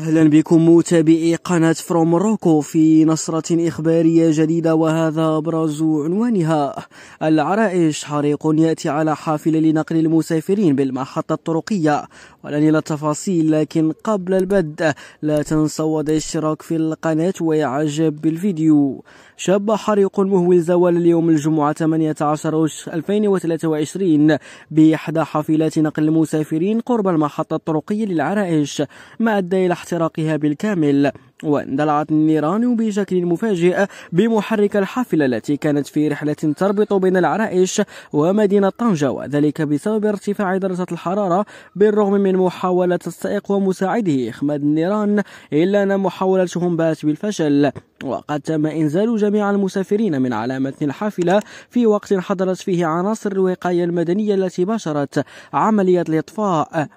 اهلا بكم متابعي قناة فروم روكو في نصرة اخبارية جديدة وهذا ابرز عنوانها العرائش حريق ياتي على حافلة لنقل المسافرين بالمحطة الطرقية ولن الى التفاصيل لكن قبل البدء لا تنسوا وضع الاشتراك في القناة واعجاب بالفيديو شاب حريق مهول زوال اليوم الجمعة 18 2023 بإحدى حافلات نقل المسافرين قرب المحطة الطرقية للعرائش ما أدى إلى احتراقها بالكامل واندلعت النيران بشكل مفاجئ بمحرك الحافلة التي كانت في رحلة تربط بين العرائش ومدينة طنجة وذلك بسبب ارتفاع درجة الحرارة بالرغم من محاولة السائق ومساعده إخماد النيران إلا أن محاولتهم بات بالفشل وقد تم إنزال جميع المسافرين من على متن الحافلة في وقت حضرت فيه عناصر الوقاية المدنية التي باشرت عملية الإطفاء